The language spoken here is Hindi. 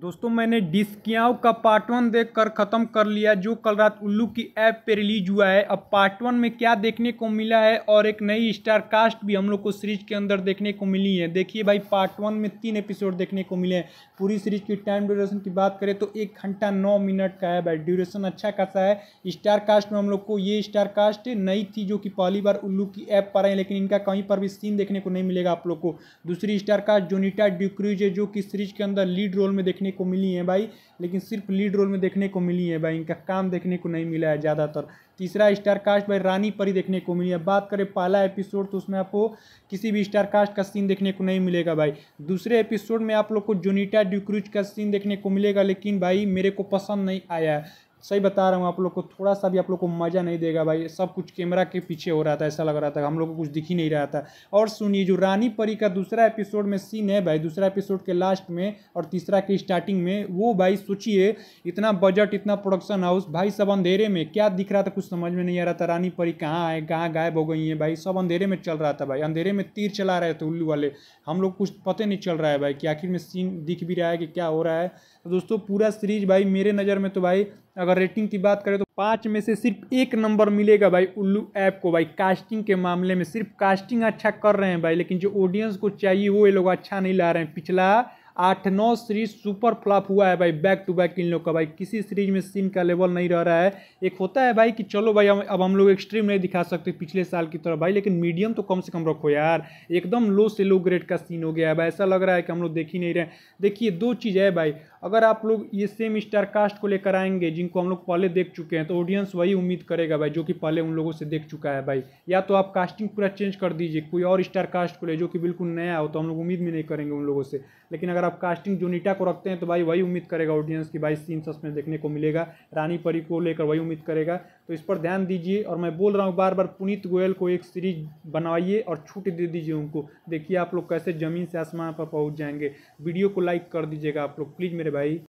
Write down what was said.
दोस्तों मैंने डिस्कियाओं का पार्ट वन देख कर ख़त्म कर लिया जो कल रात उल्लू की ऐप पे रिलीज हुआ है अब पार्ट वन में क्या देखने को मिला है और एक नई स्टार कास्ट भी हम लोग को सीरीज के अंदर देखने को मिली है देखिए भाई पार्ट वन में तीन एपिसोड देखने को मिले हैं पूरी सीरीज की टाइम ड्यूरेशन की बात करें तो एक घंटा नौ मिनट का है भाई ड्यूरेशन अच्छा खासा है स्टार कास्ट में हम लोग को ये स्टार कास्ट नई थी जो कि पहली बार उल्लू की ऐप पर आई लेकिन इनका कहीं पर भी सीन देखने को नहीं मिलेगा आप लोग को दूसरी स्टार कास्ट जोनीटा ड्यूक्रूज है जो कि सीरीज के अंदर लीड रोल में देखने देखने को मिली हैं भाई लेकिन सिर्फ लीड रोल में देखने को मिली है भाई इनका काम देखने को नहीं मिला है ज़्यादातर तीसरा स्टार कास्ट भाई रानी परी देखने को मिली है बात करें पहला एपिसोड तो उसमें आपको किसी भी स्टार कास्ट का सीन देखने को नहीं मिलेगा भाई दूसरे एपिसोड में आप लोग को जोनीटा ड्यूक्रूज का सीन देखने को मिलेगा लेकिन भाई मेरे को पसंद नहीं आया सही बता रहा हूँ आप लोग को थोड़ा सा भी आप लोग को मज़ा नहीं देगा भाई सब कुछ कैमरा के पीछे हो रहा था ऐसा लग रहा था हम लोग को कुछ दिख ही नहीं रहा था और सुनिए जो रानी परी का दूसरा एपिसोड में सीन है भाई दूसरा एपिसोड के लास्ट में और तीसरा के स्टार्टिंग में वो भाई सोचिए इतना बजट इतना प्रोडक्शन हाउस भाई सब अंधेरे में क्या दिख रहा था कुछ समझ में नहीं आ रहा था रानी परी कहाँ आए कहाँ गायब हो गई है भाई सब अंधेरे में चल रहा था भाई अंधेरे में तीर चला रहे थे उल्लू वाले हम लोग कुछ पता नहीं चल रहा है भाई कि आखिर में सीन दिख भी रहा है कि क्या हो रहा है तो दोस्तों पूरा सीरीज भाई मेरे नज़र में तो भाई अगर रेटिंग की बात करें तो पाँच में से सिर्फ एक नंबर मिलेगा भाई उल्लू ऐप को भाई कास्टिंग के मामले में सिर्फ कास्टिंग अच्छा कर रहे हैं भाई लेकिन जो ऑडियंस को चाहिए वो ये लोग अच्छा नहीं ला रहे हैं पिछला आठ नौ सीरीज सुपर फ्लॉप हुआ है भाई बैक टू बैक इन लोग का भाई किसी सीरीज में सीन का लेवल नहीं रह रहा है एक होता है भाई कि चलो भाई अब हम लोग एक्सट्रीम नहीं दिखा सकते पिछले साल की तरह भाई लेकिन मीडियम तो कम से कम रखो यार एकदम लो से लो ग्रेड का सीन हो गया है भाई ऐसा लग रहा है कि हम लोग देख ही नहीं रहे देखिए दो चीज़ है भाई अगर आप लोग ये सेम स्टार कास्ट को लेकर आएंगे जिनको हम लोग पहले देख चुके हैं तो ऑडियंस वही उम्मीद करेगा भाई जो कि पहले उन लोगों से देख चुका है भाई या तो आप कास्टिंग पूरा चेंज कर दीजिए कोई और स्टार कास्ट को ले जो कि बिल्कुल नया हो तो हम लोग उम्मीद भी नहीं करेंगे उन लोगों से लेकिन अगर आप कास्टिंग जोनीटा को रखते हैं तो भाई वही उम्मीद करेगा ऑडियंस की भाई सीन सस्पेंस देखने को मिलेगा रानी परी को लेकर वही उम्मीद करेगा तो इस पर ध्यान दीजिए और मैं बोल रहा हूँ बार बार पुनीत गोयल को एक सीरीज बनवाइए और छूट दे दीजिए उनको देखिए आप लोग कैसे ज़मीन से आसमान पर पहुँच जाएंगे वीडियो को लाइक कर दीजिएगा आप लोग प्लीज़ मेरे भाई